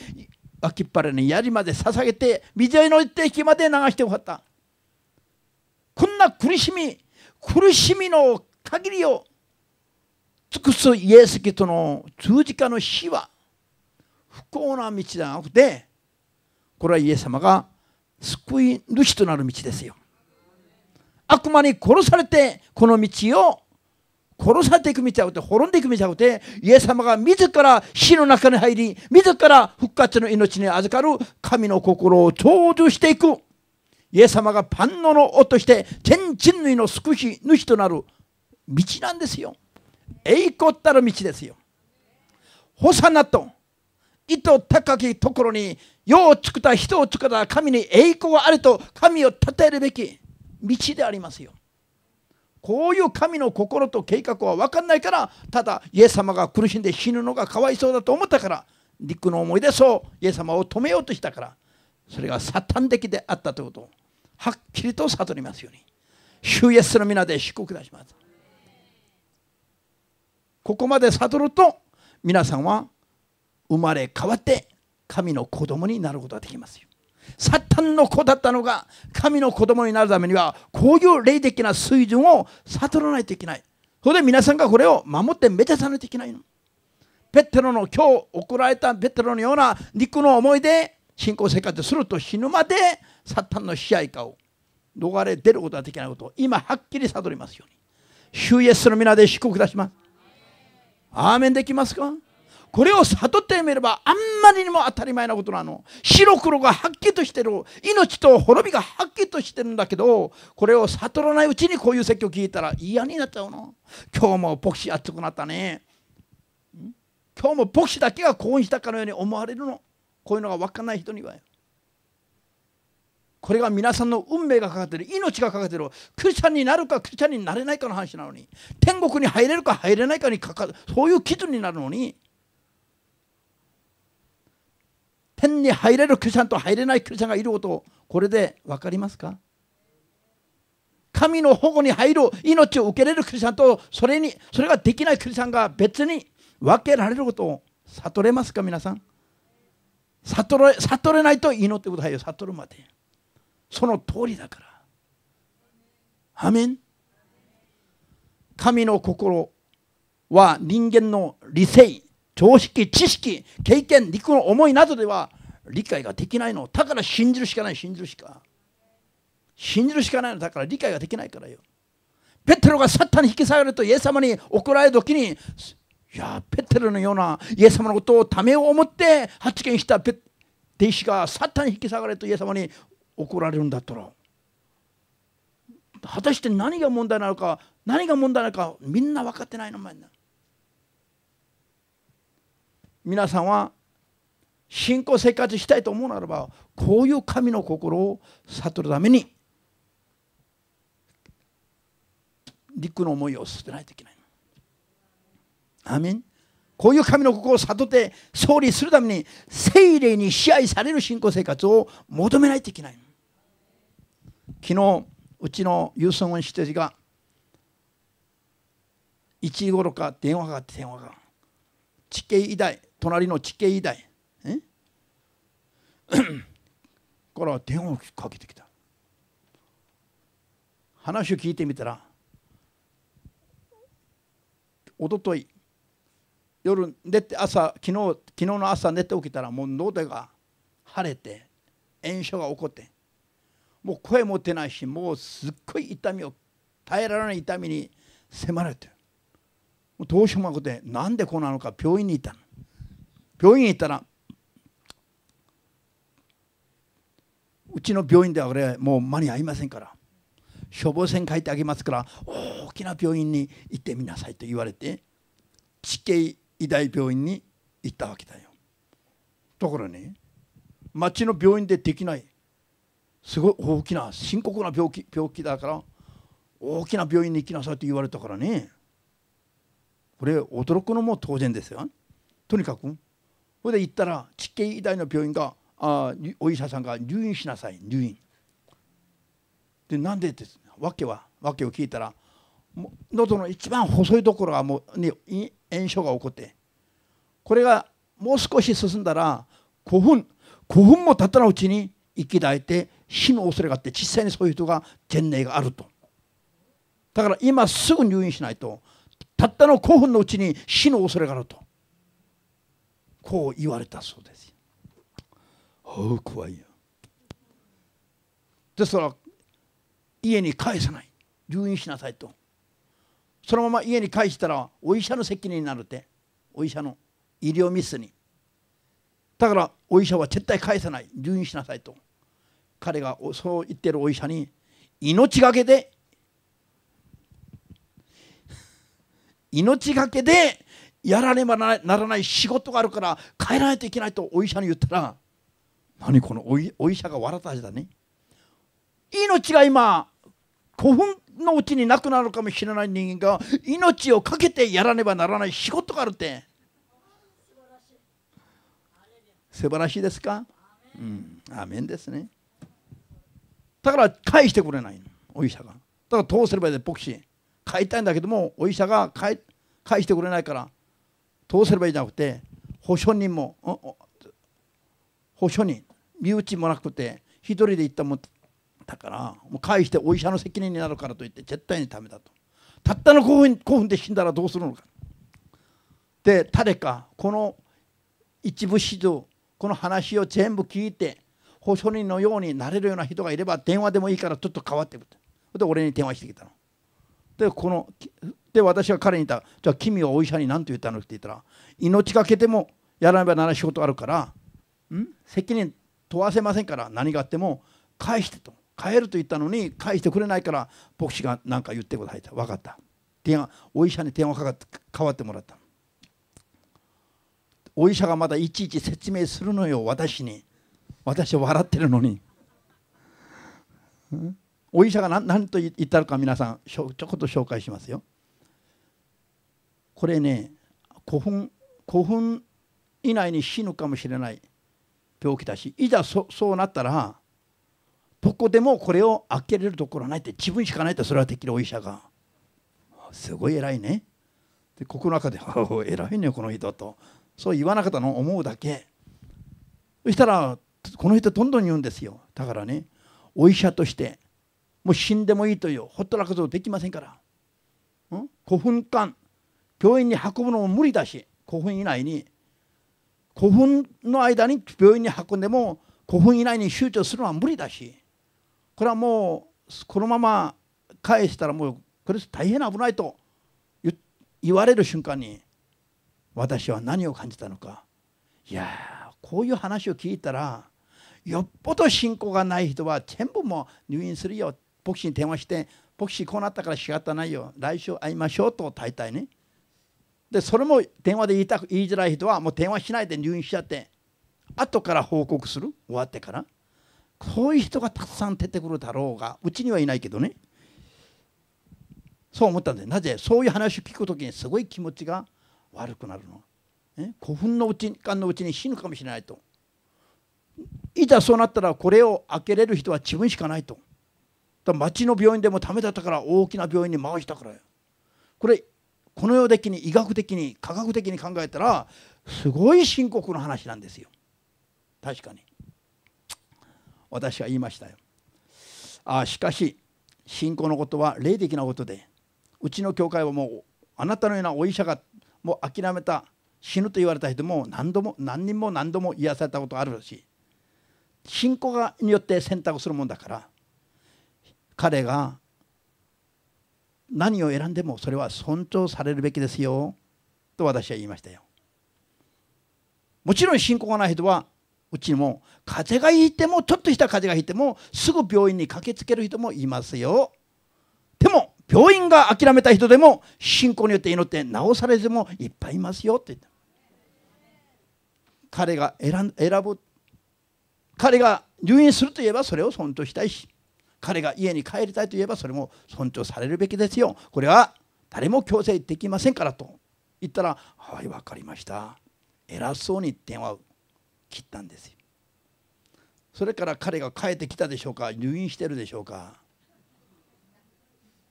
脇っ腹に槍まで捧げて水の一滴まで流しておったこんな苦しみ苦しみの限りを尽くすイエス・キリストの十字架の死は不幸な道ではなくてこれはイエス様が救い主となる道ですよ悪魔に殺されてこの道を殺されていくみちゃうて滅んでいくみちゃうてイエス様が自ら死の中に入り自ら復活の命に預かる神の心を成就していくイエス様がンノの王として天人類の救い主となる道なんですよ栄光たる道ですよホサナと糸高きところに世を作った人を作った神に栄光があると神を称えるべき道でありますよこういう神の心と計画は分かんないからただイエス様が苦しんで死ぬのがかわいそうだと思ったから陸ックの思い出そうイエス様を止めようとしたからそれがサタン的であったということをはっきりと悟りますように主イエスの皆で祝福いたしますここまで悟ると皆さんは生まれ変わって神の子供になることができますよサタンの子だったのが神の子供になるためにはこういう霊的な水準を悟らないといけないそれで皆さんがこれを守って目指さないといけないのペテロの今日送られたペテロのような肉の思いで信仰生活すると死ぬまでサタンの支配下を逃れ出ることができないことを今はっきり悟りますように主イエスの皆で祝福いたしますアーメンできますかこれを悟ってみればあんまりにも当たり前なことなの白黒がはっきりとしてる命と滅びがはっきりとしてるんだけどこれを悟らないうちにこういう説教聞いたら嫌になっちゃうの今日も牧師熱くなったね今日も牧師だけが興奮したかのように思われるのこういうのが分かんない人にはこれが皆さんの運命がかかってる命がかかってるクリスチャンになるかクリスチャンになれないかの話なのに天国に入れるか入れないかにかかるそういう基準になるのに天に入れるクリスチャンと入れないクリスチャンがいることをこれで分かりますか神の保護に入る命を受けれるクリスチャンとそれにそれができないクリスチャンが別に分けられることを悟れますか皆さん悟れ悟れないと祈ってくださいよ悟るまでその通りだからアメン神の心は人間の理性常識知識経験陸の思いなどでは理解ができないのだから信じるしかない信じるしか信じるしかないのだから理解ができないからよペテロがサッタンに引き下げるとイエス様に怒られる時にいやペテロのようなイエス様のことをためを思って発言した弟子がサッタンに引き下がれとイエス様に怒られるんだったら果たして何が問題なのか何が問題なのかみんな分かってないの前な皆さんは信仰生活したいと思うならばこういう神の心を悟るために陸の思いを捨てないといけない。アメンこういう神の心を悟って勝利するために精霊に支配される信仰生活を求めないといけない。昨日うちのユーソンン・師たちが1時ろか電話が電話が地形以来隣の地形医大 [coughs] から電話をかけてきた話を聞いてみたらおととい夜寝て朝昨日昨日の朝寝て起きたらもう喉が腫れて炎症が起こってもう声も出ないしもうすっごい痛みを耐えられない痛みに迫られてどうしようもなくてなんでこうなのか病院にいたの。病院行ったらうちの病院ではこはもう間に合いませんから処方箋書いてあげますから大きな病院に行ってみなさいと言われて地形医大病院に行ったわけだよところね町の病院でできないすごい大きな深刻な病気病気だから大きな病院に行きなさいと言われたからねこれ驚くのも当然ですよとにかくそれで行ったら地形医大の病院があお医者さんが入院しなさい入院でなんでて、わ訳は訳を聞いたら喉の一番細いところがもうに炎症が起こってこれがもう少し進んだら5分5分も経ったらうちに生き大て死の恐れがあって実際にそういう人が前例があるとだから今すぐ入院しないとたったの5分のうちに死の恐れがあるとこう言われたそうですよ。おう怖いよ。ですから家に返さない入院しなさいとそのまま家に返したらお医者の責任になるってお医者の医療ミスにだからお医者は絶対返さない入院しなさいと彼がそう言ってるお医者に命がけで [laughs] 命がけでやらねばならない仕事があるから帰らないといけないとお医者に言ったら何このお医者が笑った味だね命が今古墳のうちになくなるかもしれない人間が命を懸けてやらねばならない仕事があるって素晴らしいですかうん、アメンですねだから返してくれないのお医者がだからどうすればいいで牧師帰りたいんだけどもお医者が返してくれないからどうすればいいじゃなくて保証人も保証人身内もなくて一人で行ったもんだからもう返してお医者の責任になるからといって絶対にダメだとたったの5分 ,5 分で死んだらどうするのかで誰かこの一部始終この話を全部聞いて保証人のようになれるような人がいれば電話でもいいからちょっと変わってくるで俺に電話してきたのでこのって私は彼に言ったじゃあ君はお医者に何と言ったのって言ったら命がけてもやらねばならない仕事があるからん責任問わせませんから何があっても返してと帰ると言ったのに返してくれないから牧師が何か言ってくださいと分かった電話お医者に電話かかって代わってもらったお医者がまだいちいち説明するのよ私に私は笑ってるのに、お医者が何何と言ったのか皆さんちょこっと紹介しますよこれね古墳古墳以内に死ぬかもしれない病気だしいざそそうなったらどこでもこれを開けれるところはないって自分しかないってそれはできるお医者がすごい偉いねでここの中で「[laughs] 偉いねこの人」とそう言わなかったのを思うだけそしたらこの人どんどん言うんですよだからねお医者としてもう死んでもいいというほったらかそできませんから、うん、古墳館病院に運ぶのも無理だし5分以内に5分の間に病院に運んでも5分以内に集中するのは無理だしこれはもうこのまま返したらもうこれ大変危ないと言われる瞬間に私は何を感じたのかいやこういう話を聞いたらよっぽど信仰がない人は全部もう入院するよ牧師に電話して牧師こうなったから仕方ないよ来週会いましょうと大体ねでそれも電話で言いたく言いづらい人はもう電話しないで入院しちゃって後から報告する終わってからこういう人がたくさん出てくるだろうがうちにはいないけどねそう思ったんですなぜそういう話を聞く時にすごい気持ちが悪くなるの、古墳のうち間のうちに死ぬかもしれないといざそうなったらこれを開けれる人は自分しかないとだ町の病院でもためだったから大きな病院に回したからこれこの世的に医学的に科学的に考えたらすごい深刻な話なんですよ確かに私は言いましたよああしかし信仰のことは霊的なことでうちの教会はもうあなたのようなお医者がもう諦めた死ぬと言われた人も何度も何人も何度も癒されたことあるし信仰がによって選択するもんだから彼が何を選んでもそれは尊重されるべきですよと私は言いましたよもちろん信仰がない人はうちにも風邪がひいてもちょっとした風邪がひいてもすぐ病院に駆けつける人もいますよでも病院が諦めた人でも信仰によって祈って治される人もいっぱいいますよって言った彼が選ぶ彼が入院するといえばそれを尊重したいし彼が家に帰りたいと言えばそれも尊重されるべきですよこれは誰も強制できませんからと言ったら「はい分かりました」偉そうに電話を切ったんですよそれから彼が帰ってきたでしょうか入院してるでしょうか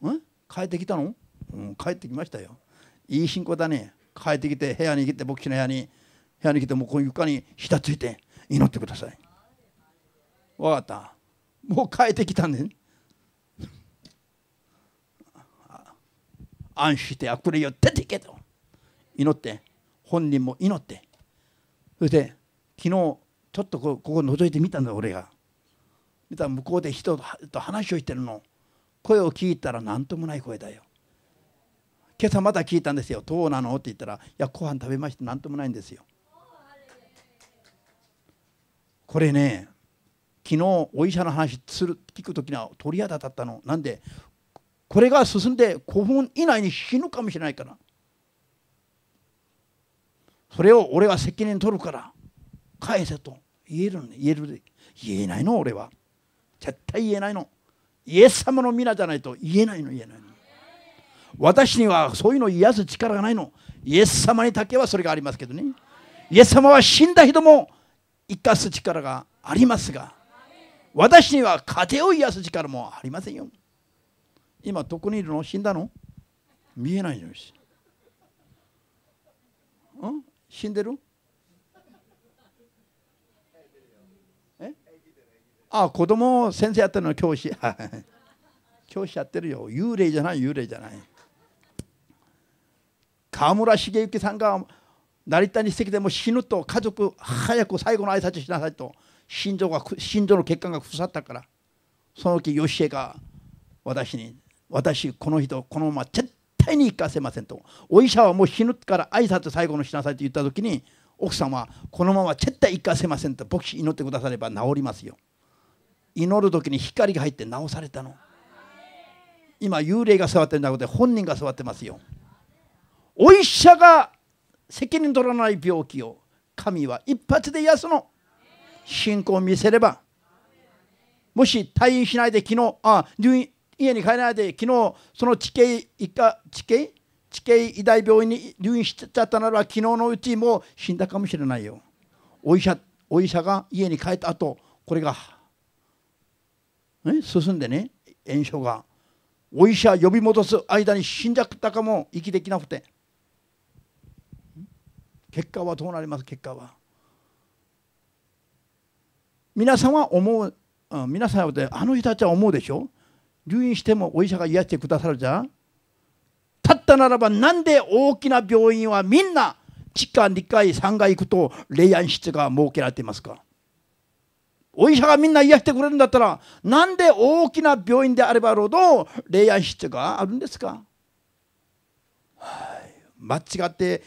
ん帰ってきたの、うん、帰ってきましたよいい信仰だね帰ってきて部屋に来て牧師の部屋に部屋に来てもうこう床にひたついて祈ってください分かったもう変えてきたんです安してあくれよ出ていけと祈って本人も祈ってそれで昨日ちょっとここ覗いてみたんだ俺が見たら向こうで人と話をしてるの声を聞いたら何ともない声だよ今朝また聞いたんですよ「どうなの?」って言ったら「いやご飯食べまして何ともないんですよ」これね昨日お医者の話する聞く時には鳥肌だったのなんでこれが進んで5分以内に死ぬかもしれないからそれを俺は責任取るから返せと言えるの言える言えないの俺は絶対言えないのイエス様の皆じゃないと言えないの言えないの私にはそういうのを癒す力がないのイエス様にだけはそれがありますけどねイエス様は死んだ人も生かす力がありますが私には家庭を癒す力もありませんよ今どこにいるの死んだの見えないよし、うん、死んでるえあ子供先生やってるの教師 [laughs] 教師やってるよ幽霊じゃない幽霊じゃない河村茂之さんが成田にしてきても死ぬと家族早く最後の挨拶しなさいと心臓が心臓の血管が腐ったからその時シエが私に私この人このまま絶対に行かせませんとお医者はもう死ぬから挨拶最後のしなさいと言った時に奥さんはこのまま絶対行かせませんと牧師祈ってくだされば治りますよ祈る時に光が入って治されたの今幽霊が座ってるんだけど本人が座ってますよお医者が責任取らない病気を神は一発で癒すの信仰を見せればもし退院しないで昨日あ入院家に帰らないで昨日その地形一科地形地形医大病院に入院しちゃったなら昨日のうちもう死んだかもしれないよお医者お医者が家に帰った後これが、進んでね炎症がお医者呼び戻す間に死んじゃったかも息できなくて結果はどうなります結果は。皆さんは思う、うん、皆さんはあの人たちは思うでしょ入院してもお医者が癒してくださるじゃんたったならばなんで大きな病院はみんな地下2階3階行くと霊安室が設けられていますかお医者がみんな癒してくれるんだったらなんで大きな病院であればあるほど霊安室があるんですか、はい、間違って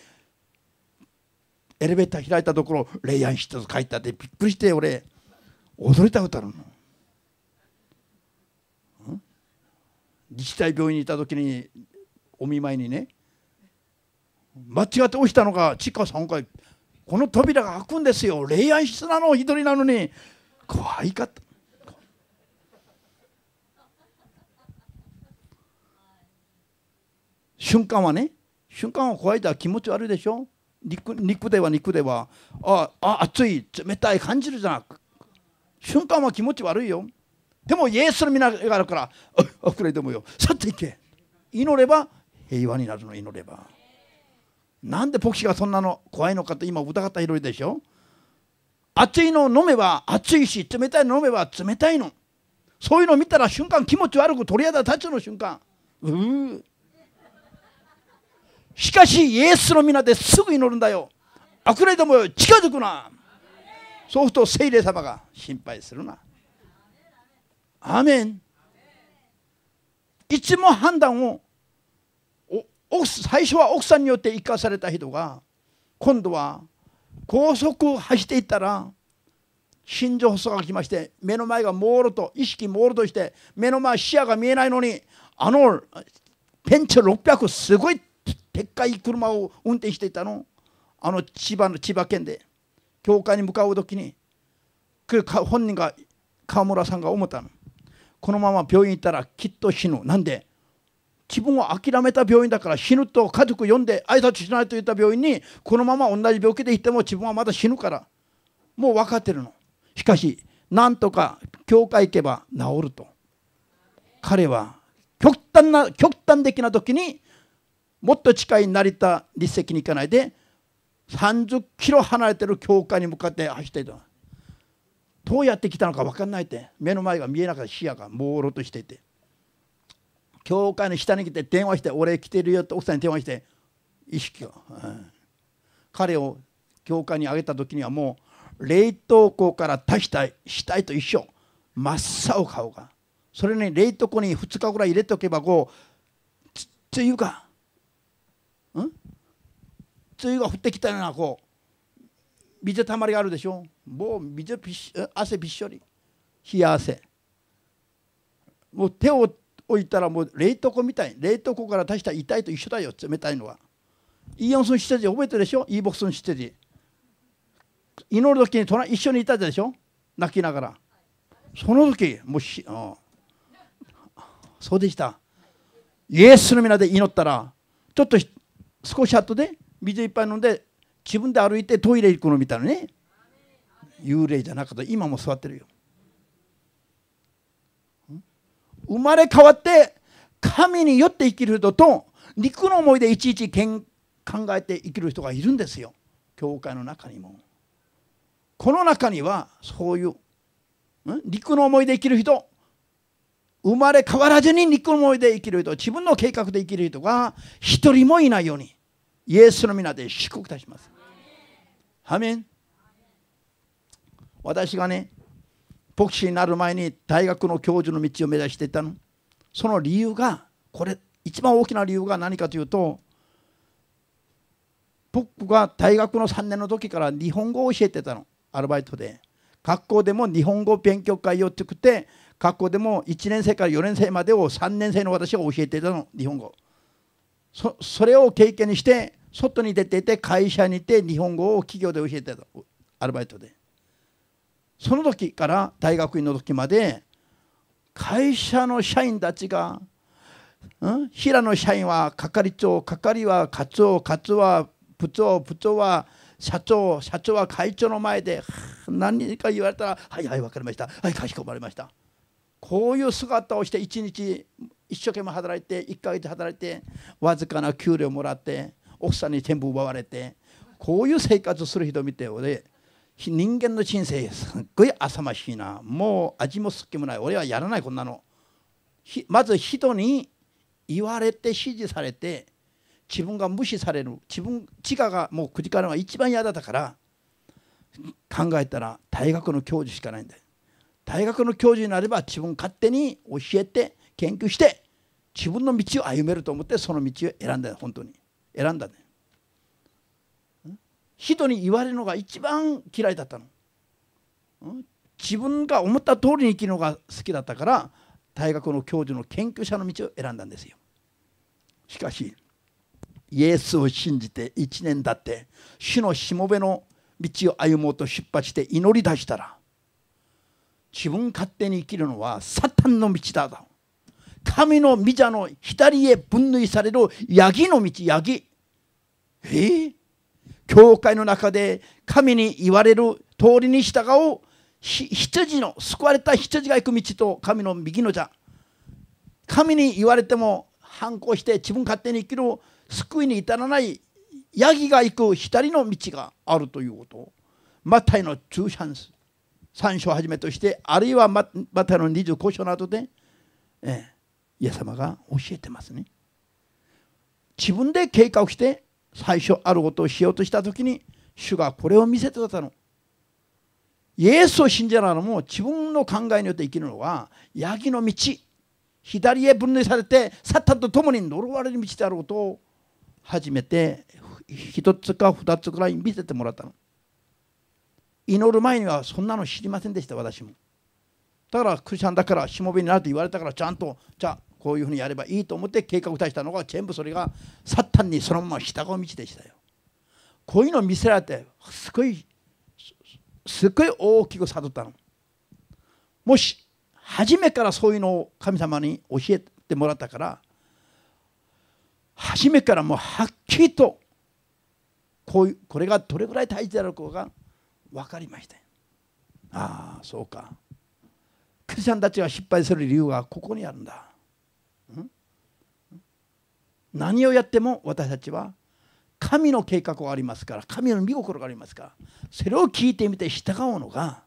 エレベーター開いたところ霊安室と書いてあってびっくりして俺踊りたくなるの自治体病院にいた時にお見舞いにね間違って起きたのか地下3階この扉が開くんですよ恋愛室なの一人なのに怖いかった瞬間はね瞬間は怖いだ気持ち悪いでしょ肉肉では肉ではああ熱い冷たい感じるじゃなく瞬間は気持ち悪いよでもイエスの皆があるからくれてもよ去っていけ祈れば平和になるの祈ればなんで牧師がそんなの怖いのかって今疑ったろいでしょ熱いの飲めば熱いし冷たいの飲めば冷たいのそういうの見たら瞬間気持ち悪く鳥肌立つの瞬間うしかしイエスの皆ですぐ祈るんだよあくれどもよ、近づくなそうすると聖霊様が心配するなアメンいつも判断を最初は奥さんによって生かされた人が今度は高速走っていったら心情発作が来まして目の前が朦朧と意識朦朧として目の前視野が見えないのにあのペンチ600すごいでっかい車を運転していたのあの千葉の千葉県で教会に向かう時に本人が川村さんが思ったのこのまま病院行ったらきっと死ぬなんで自分を諦めた病院だから死ぬと家族呼んで挨拶しないと言った病院にこのまま同じ病気で行っても自分はまだ死ぬからもう分かってるのしかしなんとか教会行けば治ると彼は極端な極端的な時にもっと近い成田立石に行かないで30キロ離れてる教会に向かって走っていたどうやって来たのか分かんないって目の前が見えなかった視野が朦朧としていて教会の下に来て電話して「俺来てるよ」って奥さんに電話して意識を、うん、彼を教会にあげた時にはもう冷凍庫から出したい死体と一緒真っ青顔がそれに冷凍庫に2日ぐらい入れておけばこうつつうか梅雨が降ってきたようなこう水たまりがあるでしょもう水びし汗びっしょり冷や汗もう手を置いたらもう冷凍庫みたい冷凍庫から出した痛いと一緒だよ冷たいのはイオンスン施設覚えてるでしょイーボクスン施設祈る時に隣一緒にいたでしょ泣きながらその時もうし、そうでしたイエスの皆で祈ったらちょっと少し後で水いっぱい飲んで自分で歩いてトイレ行くの見たらね幽霊じゃなかった今も座ってるよ生まれ変わって神によって生きる人と肉の思いでいちいち考えて生きる人がいるんですよ教会の中にもこの中にはそういう肉の思いで生きる人生まれ変わらずに肉の思いで生きる人自分の計画で生きる人が一人もいないようにイエスの皆で祝福いたします。ハメン私がね、牧師になる前に大学の教授の道を目指していたの。その理由が、これ、一番大きな理由が何かというと、僕が大学の3年の時から日本語を教えてたの、アルバイトで。学校でも日本語勉強会を作って、学校でも1年生から4年生までを3年生の私が教えていたの、日本語。それを経験にして、外に出てて会社にいて日本語を企業で教えてたアルバイトでその時から大学院の時まで会社の社員たちが、うん、平野社員は係長係は課長課長は部長部長は社長社長は会長の前で何か言われたら「はいはい分かりましたはいかしこまりました」こういう姿をして一日一生懸命働いて1ヶ月働いてわずかな給料もらって奥さんに全部奪われてこういう生活する人見て俺人間の人生すっごい浅ましいなもう味もすっきもない俺はやらないこんなのまず人に言われて指示されて自分が無視される自分自我がもうくじかるのが一番嫌だったから考えたら大学の教授しかないんだよ大学の教授になれば自分勝手に教えて研究して自分の道を歩めると思ってその道を選んだよ本当に選んだね人に言われるのが一番嫌いだったの自分が思った通りに生きるのが好きだったから大学の教授の研究者の道を選んだんですよしかしイエスを信じて1年経って主のしもべの道を歩もうと出発して祈り出したら自分勝手に生きるのはサタンの道だと神の御座の左へ分類されるヤギの道ヤギえー、教会の中で神に言われる通りに従う羊の救われた羊が行く道と神の右のじゃ神に言われても反抗して自分勝手に生きる救いに至らないヤギが行く左の道があるということマタイの中三3章をはじめとしてあるいはマタイの25章などで、えイエス様が教えてますね自分で計画して最初あることをしようとした時に主がこれを見せてたの。イエスを信者なのも自分の考えによって生きるのはヤギの道左へ分類されてサタンと共に呪われる道であることを初めて一つか二つくらい見せてもらったの祈る前にはそんなの知りませんでした私もだからクリスチャンだからしもべになると言われたからちゃんとじゃあこういうふうにやればいいと思って計画を出したのが全部それがサッタンにそのまま従う道でしたよ。こういうのを見せられてすごいすごい大きく悟ったの。もし初めからそういうのを神様に教えてもらったから初めからもうはっきりとこういうこれがどれぐらい大事であるかが分かりましたああそうかクリスチャンたちが失敗する理由はここにあるんだ何をやっても私たちは神の計画がありますから神の御心がありますからそれを聞いてみて従うのが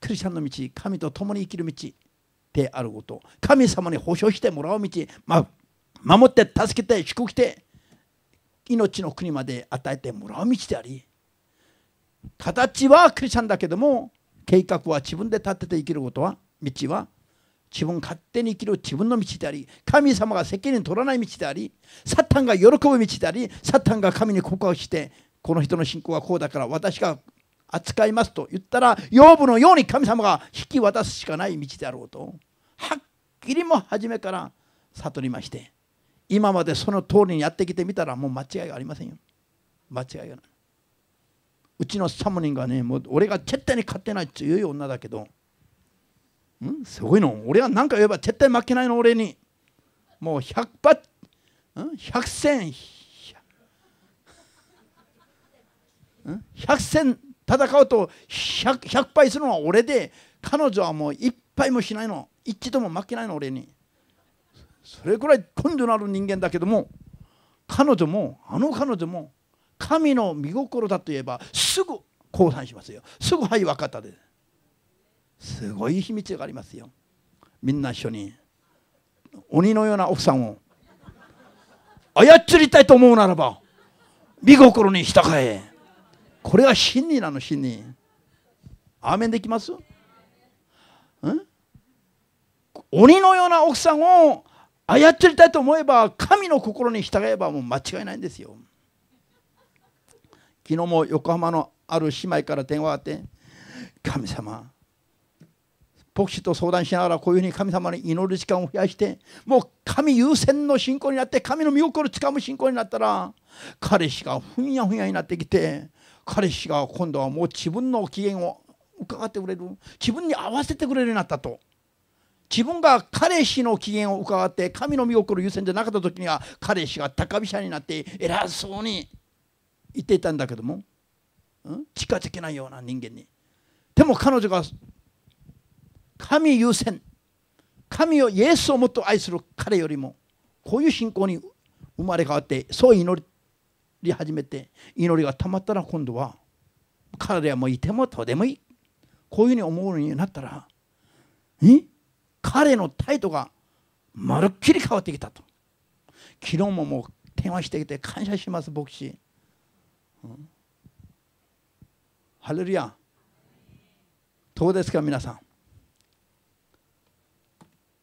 クリスチャンの道神と共に生きる道であること神様に保証してもらう道、ま、守って助けて祝福して命の国まで与えてもらう道であり形はクリスチャンだけども計画は自分で立てて生きることは道は自分勝手に生きる自分の道であり神様が責任取らない道でありサタンが喜ぶ道でありサタンが神に告白してこの人の信仰はこうだから私が扱いますと言ったら養父のように神様が引き渡すしかない道であろうとはっきりも初めから悟りまして今までその通りにやってきてみたらもう間違いがありませんよ間違いがないうちのサムニンがねもう俺が絶対に勝てないっていう女だけどんすごいの俺は何か言えば絶対負けないの俺にもう100発100戦100戦戦うと 100, 100敗するのは俺で彼女はもう一敗もしないの一度も負けないの俺にそれくらい根性のある人間だけども彼女もあの彼女も神の見心だといえばすぐ降参しますよすぐはい分かったですすごい秘密がありますよみんな一緒に鬼のような奥さんを操りたいと思うならば見心に従えこれが真理なの真理アーメンできますん鬼のような奥さんを操りたいと思えば神の心に従えばもう間違いないんですよ昨日も横浜のある姉妹から電話があって「神様牧師と相談しながらこういうふうに神様に祈る時間を増やしてもう神優先の信仰になって神の御心をつかむ信仰になったら彼氏がふんやふんやになってきて彼氏が今度はもう自分の機嫌を伺ってくれる自分に合わせてくれるようになったと自分が彼氏の機嫌を伺って神の御心優先じゃなかった時には彼氏が高飛車になって偉そうに言っていたんだけども、うん、近づけないような人間にでも彼女が神優先神をイエスをもっと愛する彼よりもこういう信仰に生まれ変わってそう祈り始めて祈りがたまったら今度は彼はもういてもとでもいいこういうふうに思うようになったら彼の態度がまるっきり変わってきたと昨日ももう電話してきて感謝します牧師、うん、ハレルヤどうですか皆さん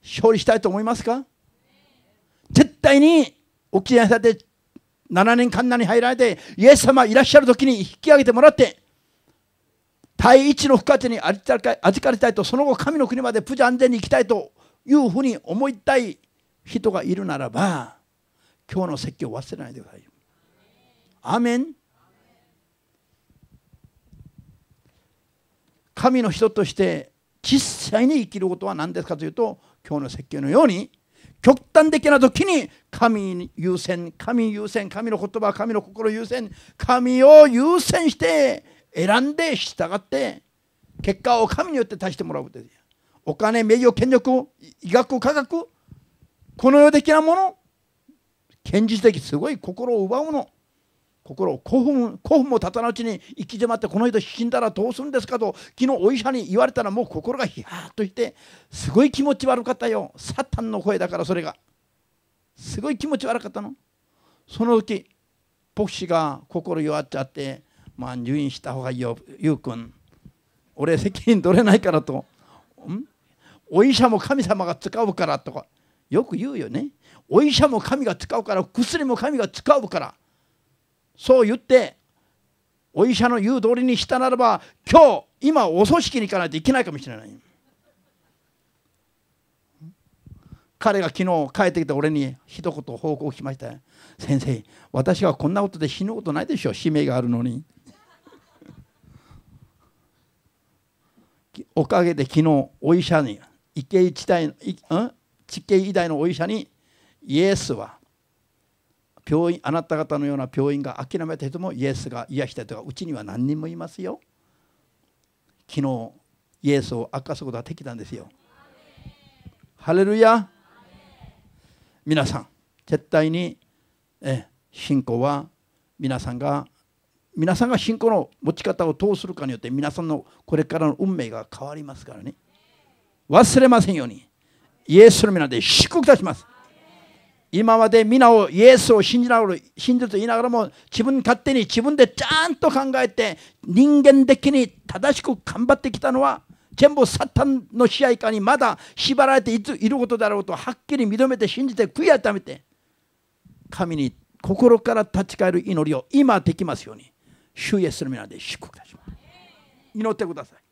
勝利したいと思いますか絶対に沖縄されて7年間に入られてイエス様いらっしゃる時に引き上げてもらって第一の復活に預かりたいとその後神の国まで無事安全に行きたいというふうに思いたい人がいるならば今日の説教を忘れないでください。アメン神の人として実際に生きることは何ですかというと今日の説教のように極端的な時に神優先神優先神の言葉神の心優先神を優先して選んで従って結果を神によって足してもらうことですお金名誉権力医学科学この世的なもの現実的すごい心を奪うの心を興奮興奮も立たなうちに行き詰まってこの人死んだらどうするんですかと昨日お医者に言われたらもう心がヒヤッとしてすごい気持ち悪かったよサタンの声だからそれがすごい気持ち悪かったのそのうち牧師が心弱っちゃってまあ入院した方がいいよゆうくん俺責任取れないからとお医者も神様が使うからとかよく言うよねお医者も神が使うから薬も神が使うからそう言ってお医者の言う通りにしたならば今日今お葬式に行かないといけないかもしれない彼が昨日帰ってきて俺に一言報告しました先生私はこんなことで死ぬことないでしょ使命があるのにおかげで昨日お医者に池井地帯、うん、大のお医者にイエスは病院あなた方のような病院が諦めた人もイエスが癒した人がうちには何人もいますよ昨日イエスを明かすことができたんですよハレルヤ皆さん絶対にえ信仰は皆さんが皆さんが信仰の持ち方をどうするかによって皆さんのこれからの運命が変わりますからね忘れませんようにイエスの皆で祝福いたします今まで皆をイエスを信じながら信じると言いながらも自分勝手に自分でちゃんと考えて人間的に正しく頑張ってきたのは全部サタンの支配下にまだ縛られていつ、いることだろうとはっきり認めて信じて悔い改めて神に心から立ち返る祈りを今できますように主イエスの皆で祝福いたします祈ってください